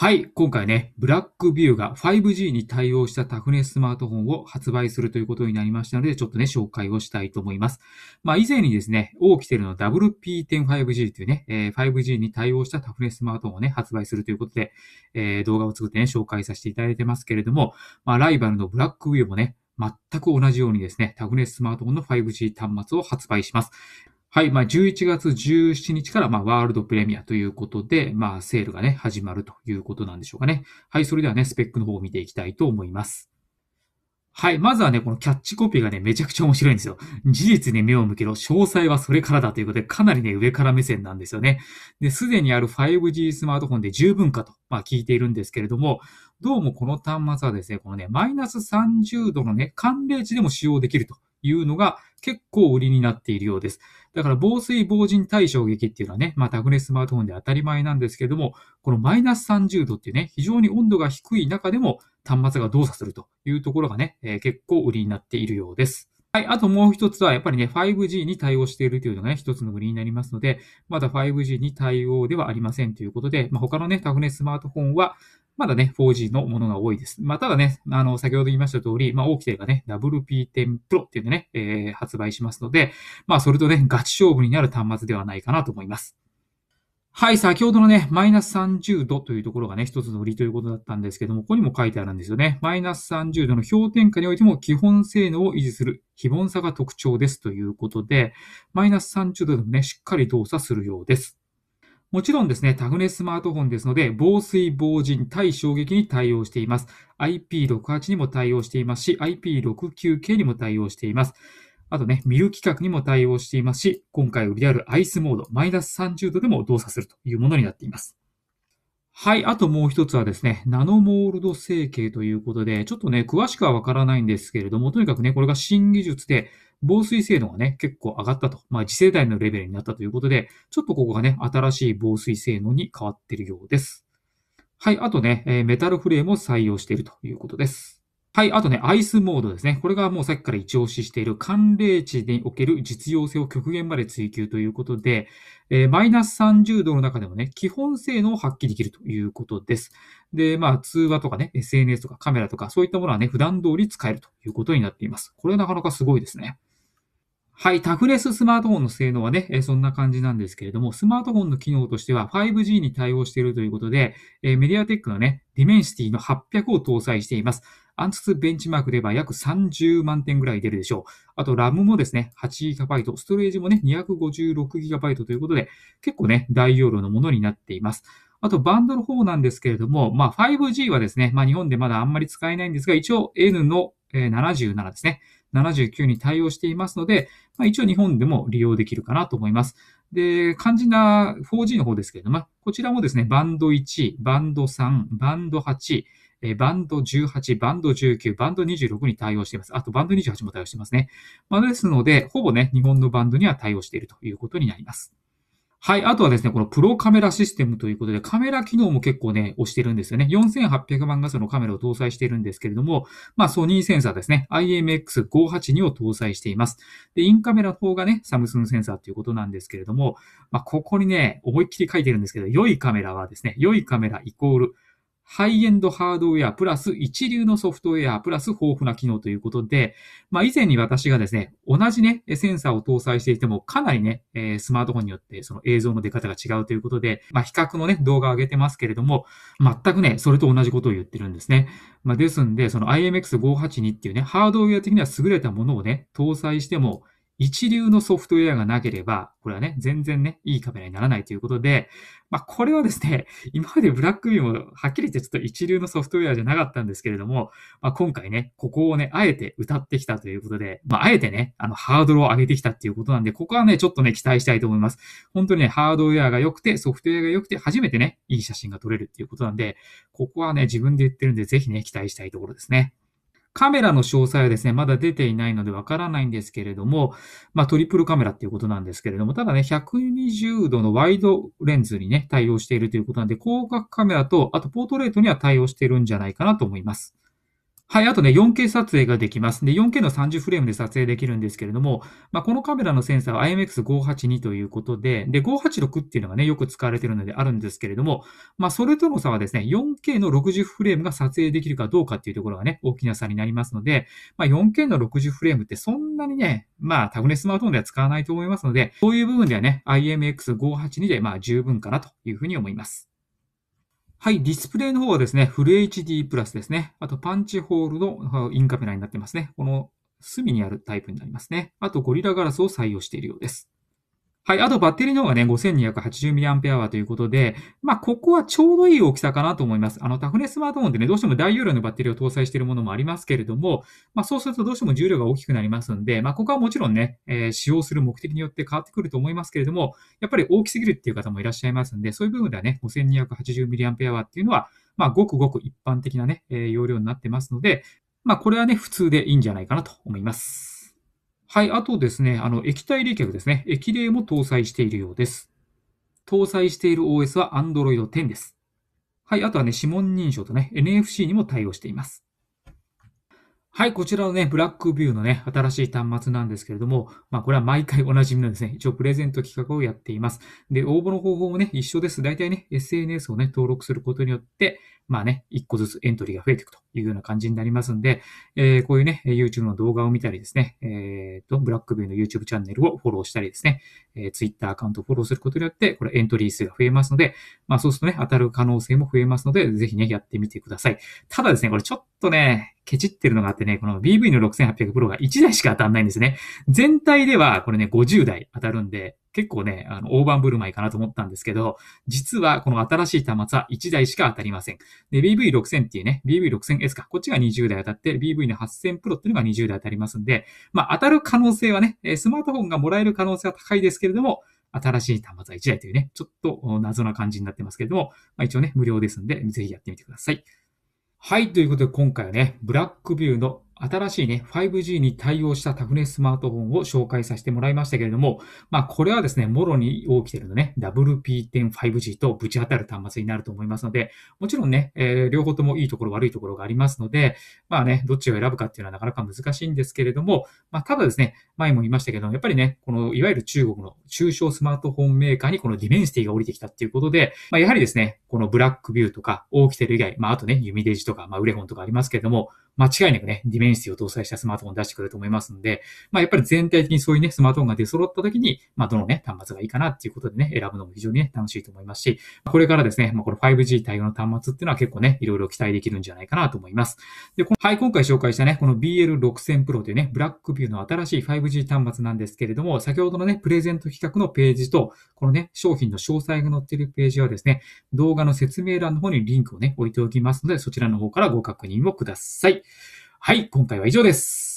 はい、今回ね、ブラックビューが 5G に対応したタフネススマートフォンを発売するということになりましたので、ちょっとね、紹介をしたいと思います。まあ、以前にですね、オーキテルの WP10.5G というね、えー、5G に対応したタフネススマートフォンをね、発売するということで、えー、動画を作ってね、紹介させていただいてますけれども、まあ、ライバルのブラックビューもね、全く同じようにですね、タフネススマートフォンの 5G 端末を発売します。はい。まあ、11月17日から、まあ、ワールドプレミアということで、まあ、セールがね、始まるということなんでしょうかね。はい。それではね、スペックの方を見ていきたいと思います。はい。まずはね、このキャッチコピーがね、めちゃくちゃ面白いんですよ。事実に目を向けろ。詳細はそれからだということで、かなりね、上から目線なんですよね。で、すでにある 5G スマートフォンで十分かと、まあ聞いているんですけれども、どうもこの端末はですね、このね、マイナス30度のね、寒冷地でも使用できるというのが結構売りになっているようです。だから防水防塵対衝撃っていうのはね、まあタグネスマートフォンで当たり前なんですけども、このマイナス30度っていうね、非常に温度が低い中でも端末が動作するというところがね、えー、結構売りになっているようです。はい。あともう一つは、やっぱりね、5G に対応しているというのがね、一つの売りになりますので、まだ 5G に対応ではありませんということで、まあ、他のね、タフネスマートフォンは、まだね、4G のものが多いです。まあ、ただね、あの、先ほど言いました通り、まあ、きーキがね、WP10 Pro っていうのね、えー、発売しますので、まあ、それとね、ガチ勝負になる端末ではないかなと思います。はい、先ほどのね、マイナス30度というところがね、一つの売りということだったんですけども、ここにも書いてあるんですよね。マイナス30度の氷点下においても基本性能を維持する、非凡さが特徴ですということで、マイナス30度でもね、しっかり動作するようです。もちろんですね、タグネスマートフォンですので、防水、防塵、対衝撃に対応しています。IP68 にも対応していますし、IP69K にも対応しています。あとね、見る規格にも対応していますし、今回売りであるアイスモード、マイナス30度でも動作するというものになっています。はい。あともう一つはですね、ナノモールド成形ということで、ちょっとね、詳しくはわからないんですけれども、とにかくね、これが新技術で、防水性能がね、結構上がったと。まあ、次世代のレベルになったということで、ちょっとここがね、新しい防水性能に変わっているようです。はい。あとね、メタルフレームを採用しているということです。はい。あとね、アイスモードですね。これがもうさっきから一押ししている寒冷地における実用性を極限まで追求ということで、えー、マイナス30度の中でもね、基本性能を発揮できるということです。で、まあ、通話とかね、SNS とかカメラとか、そういったものはね、普段通り使えるということになっています。これなかなかすごいですね。はい、タフレススマートフォンの性能はね、えそんな感じなんですけれども、スマートフォンの機能としては 5G に対応しているということで、えメディアテックのね、ディメンシティの800を搭載しています。アンツツベンチマークでは約30万点ぐらい出るでしょう。あと、RAM もですね、8GB、ストレージもね、256GB ということで、結構ね、大容量のものになっています。あと、バンドの方なんですけれども、まあ、5G はですね、まあ、日本でまだあんまり使えないんですが、一応 N の77ですね。79に対応していますので、まあ、一応日本でも利用できるかなと思います。で、肝心な 4G の方ですけれども、こちらもですね、バンド1、バンド3、バンド8、バンド18、バンド19、バンド26に対応しています。あと、バンド28も対応していますね。まあ、ですので、ほぼね、日本のバンドには対応しているということになります。はい。あとはですね、このプロカメラシステムということで、カメラ機能も結構ね、押してるんですよね。4800万画素のカメラを搭載しているんですけれども、まあ、ソニーセンサーですね。IMX582 を搭載しています。で、インカメラの方がね、サムスンセンサーということなんですけれども、まあ、ここにね、思いっきり書いてるんですけど、良いカメラはですね、良いカメライコール、ハイエンドハードウェアプラス一流のソフトウェアプラス豊富な機能ということで、まあ以前に私がですね、同じね、センサーを搭載していてもかなりね、スマートフォンによってその映像の出方が違うということで、まあ比較のね、動画を上げてますけれども、全くね、それと同じことを言ってるんですね。まあですんで、その IMX582 っていうね、ハードウェア的には優れたものをね、搭載しても、一流のソフトウェアがなければ、これはね、全然ね、いいカメラにならないということで、まあ、これはですね、今までブラックビューもはっきり言ってちょっと一流のソフトウェアじゃなかったんですけれども、まあ、今回ね、ここをね、あえて歌ってきたということで、まあ、あえてね、あの、ハードルを上げてきたっていうことなんで、ここはね、ちょっとね、期待したいと思います。本当にね、ハードウェアが良くて、ソフトウェアが良くて、初めてね、いい写真が撮れるっていうことなんで、ここはね、自分で言ってるんで、ぜひね、期待したいところですね。カメラの詳細はですね、まだ出ていないのでわからないんですけれども、まあ、トリプルカメラっていうことなんですけれども、ただね、120度のワイドレンズにね、対応しているということなんで、広角カメラと、あとポートレートには対応しているんじゃないかなと思います。はい、あとね、4K 撮影ができます。で、4K の30フレームで撮影できるんですけれども、まあ、このカメラのセンサーは IMX582 ということで、で、586っていうのがね、よく使われているのであるんですけれども、まあ、それとの差はですね、4K の60フレームが撮影できるかどうかっていうところがね、大きな差になりますので、まあ、4K の60フレームってそんなにね、まあ、タグネスマートフォンでは使わないと思いますので、そういう部分ではね、IMX582 でまあ、十分かなというふうに思います。はい、ディスプレイの方はですね、フル HD プラスですね。あと、パンチホールのインカメラになってますね。この隅にあるタイプになりますね。あと、ゴリラガラスを採用しているようです。はい。あとバッテリーの方がね、5280mAh ということで、まあ、ここはちょうどいい大きさかなと思います。あの、タフネスマートフォンでね、どうしても大容量のバッテリーを搭載しているものもありますけれども、まあ、そうするとどうしても重量が大きくなりますんで、まあ、ここはもちろんね、えー、使用する目的によって変わってくると思いますけれども、やっぱり大きすぎるっていう方もいらっしゃいますんで、そういう部分ではね、5280mAh っていうのは、まあ、ごくごく一般的なね、えー、容量になってますので、まあ、これはね、普通でいいんじゃないかなと思います。はい、あとですね、あの、液体冷却ですね。液冷も搭載しているようです。搭載している OS は Android 10です。はい、あとはね、指紋認証とね、NFC にも対応しています。はい、こちらのね、ブラックビューのね、新しい端末なんですけれども、まあこれは毎回おなじみのですね、一応プレゼント企画をやっています。で、応募の方法もね、一緒です。大体ね、SNS をね、登録することによって、まあね、一個ずつエントリーが増えていくというような感じになりますんで、えー、こういうね、YouTube の動画を見たりですね、えー、と、ブラックビューの YouTube チャンネルをフォローしたりですね、えー、Twitter アカウントをフォローすることによって、これエントリー数が増えますので、まあそうするとね、当たる可能性も増えますので、ぜひね、やってみてください。ただですね、これちょっとね、ケチってるのがあってね、この BV の 6800Pro が1台しか当たんないんですね。全体ではこれね、50台当たるんで、結構ね、あの、大盤振る舞いかなと思ったんですけど、実はこの新しい端末は1台しか当たりません。で、BV6000 っていうね、BV6000S か、こっちが20台当たって、BV の 8000Pro っていうのが20台当たりますんで、まあ、当たる可能性はね、スマートフォンがもらえる可能性は高いですけれども、新しい端末は1台というね、ちょっと謎な感じになってますけれども、まあ、一応ね、無料ですんで、ぜひやってみてください。はい、ということで今回はね、ブラックビューの新しいね、5G に対応したタフネススマートフォンを紹介させてもらいましたけれども、まあこれはですね、もろに起きてるのね、WP.5G 1 0とぶち当たる端末になると思いますので、もちろんね、えー、両方ともいいところ悪いところがありますので、まあね、どっちを選ぶかっていうのはなかなか難しいんですけれども、まあただですね、前も言いましたけど、やっぱりね、このいわゆる中国の中小スマートフォンメーカーにこのディメンシティが降りてきたっていうことで、まあやはりですね、このブラックビューとか、起きてる以外、まああとね、ユミデジとか、まあウレホンとかありますけれども、間違いなくね、ディメンシティを搭載したスマートフォンを出してくれると思いますので、まあ、やっぱり全体的にそういうね、スマートフォンが出揃った時に、まあ、どのね、端末がいいかなっていうことでね、選ぶのも非常にね、楽しいと思いますし、これからですね、まあ、この 5G 対応の端末っていうのは結構ね、いろいろ期待できるんじゃないかなと思います。で、この、はい、今回紹介したね、この BL6000 Pro というね、ブラックビューの新しい 5G 端末なんですけれども、先ほどのね、プレゼント企画のページと、このね、商品の詳細が載っているページはですね、動画の説明欄の方にリンクをね、置いておきますので、そちらの方からご確認をください。はい、今回は以上です。